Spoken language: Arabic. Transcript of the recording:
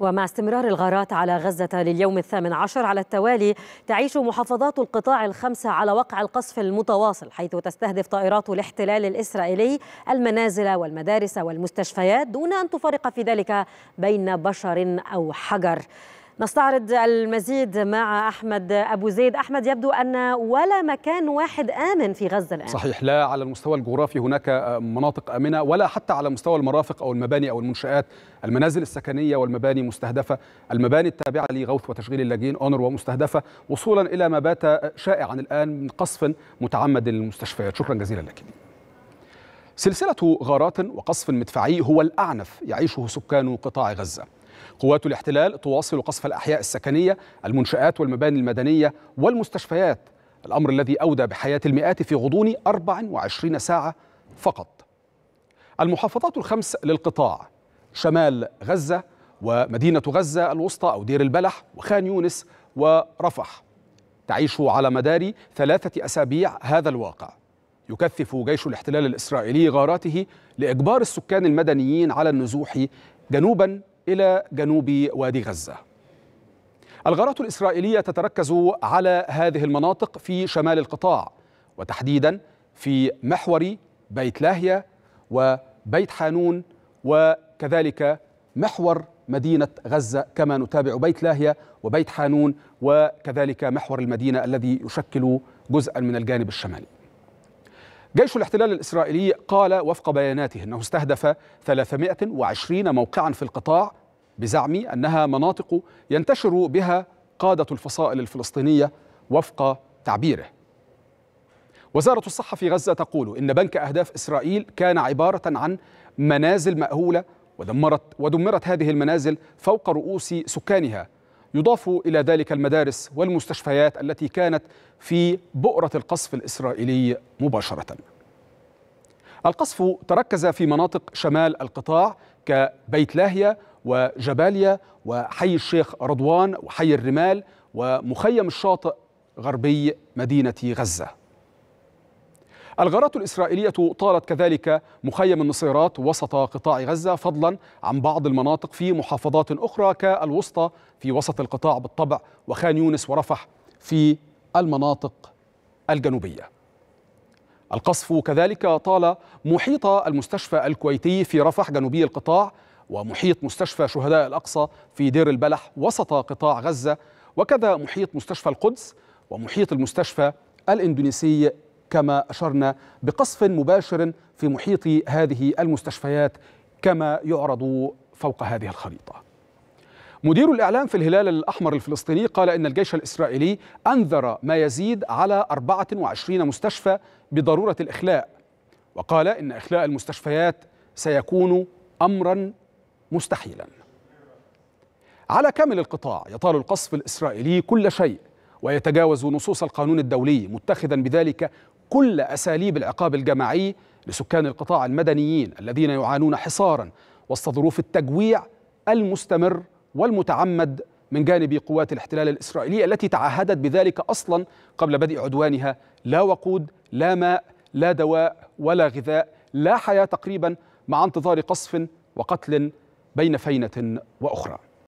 ومع استمرار الغارات على غزة لليوم الثامن عشر على التوالي تعيش محافظات القطاع الخمسة على وقع القصف المتواصل حيث تستهدف طائرات الاحتلال الإسرائيلي المنازل والمدارس والمستشفيات دون أن تفرق في ذلك بين بشر أو حجر نستعرض المزيد مع أحمد أبو زيد أحمد يبدو أن ولا مكان واحد آمن في غزة الآن صحيح لا على المستوى الجغرافي هناك مناطق آمنة ولا حتى على مستوى المرافق أو المباني أو المنشآت المنازل السكنية والمباني مستهدفة المباني التابعة لغوث وتشغيل اللاجئين أونر ومستهدفة وصولا إلى ما بات شائعا الآن من قصف متعمد للمستشفيات شكرا جزيلا لك سلسلة غارات وقصف مدفعي هو الأعنف يعيشه سكان قطاع غزة قوات الاحتلال تواصل قصف الأحياء السكنية المنشآت والمباني المدنية والمستشفيات الأمر الذي أودى بحياة المئات في غضون 24 ساعة فقط المحافظات الخمس للقطاع شمال غزة ومدينة غزة الوسطى أو دير البلح وخان يونس ورفح تعيش على مدار ثلاثة أسابيع هذا الواقع يكثف جيش الاحتلال الإسرائيلي غاراته لإجبار السكان المدنيين على النزوح جنوبا إلى جنوب وادي غزة الغارات الإسرائيلية تتركز على هذه المناطق في شمال القطاع وتحديدا في محور بيت لاهيا وبيت حانون وكذلك محور مدينة غزة كما نتابع بيت لاهيا وبيت حانون وكذلك محور المدينة الذي يشكل جزءا من الجانب الشمالي جيش الاحتلال الإسرائيلي قال وفق بياناته أنه استهدف 320 موقعا في القطاع بزعم أنها مناطق ينتشر بها قادة الفصائل الفلسطينية وفق تعبيره وزارة الصحة في غزة تقول إن بنك أهداف إسرائيل كان عبارة عن منازل مأهولة ودمرت, ودمرت هذه المنازل فوق رؤوس سكانها يضاف إلى ذلك المدارس والمستشفيات التي كانت في بؤرة القصف الإسرائيلي مباشرة القصف تركز في مناطق شمال القطاع كبيت لاهيا وجباليا وحي الشيخ رضوان وحي الرمال ومخيم الشاطئ غربي مدينة غزة الغارات الإسرائيلية طالت كذلك مخيم النصيرات وسط قطاع غزة فضلا عن بعض المناطق في محافظات أخرى كالوسطى في وسط القطاع بالطبع وخان يونس ورفح في المناطق الجنوبية القصف كذلك طال محيط المستشفى الكويتي في رفح جنوبي القطاع ومحيط مستشفى شهداء الأقصى في دير البلح وسط قطاع غزة وكذا محيط مستشفى القدس ومحيط المستشفى الإندونيسي كما أشرنا بقصف مباشر في محيط هذه المستشفيات كما يعرض فوق هذه الخريطة مدير الإعلام في الهلال الأحمر الفلسطيني قال إن الجيش الإسرائيلي أنذر ما يزيد على 24 مستشفى بضرورة الإخلاء وقال إن إخلاء المستشفيات سيكون أمرا مستحيلا على كامل القطاع يطال القصف الإسرائيلي كل شيء ويتجاوز نصوص القانون الدولي متخذا بذلك كل أساليب العقاب الجماعي لسكان القطاع المدنيين الذين يعانون حصارا وسط ظروف التجويع المستمر والمتعمد من جانب قوات الاحتلال الإسرائيلي التي تعهدت بذلك أصلا قبل بدء عدوانها لا وقود لا ماء لا دواء ولا غذاء لا حياة تقريبا مع انتظار قصف وقتل بين فينة وأخرى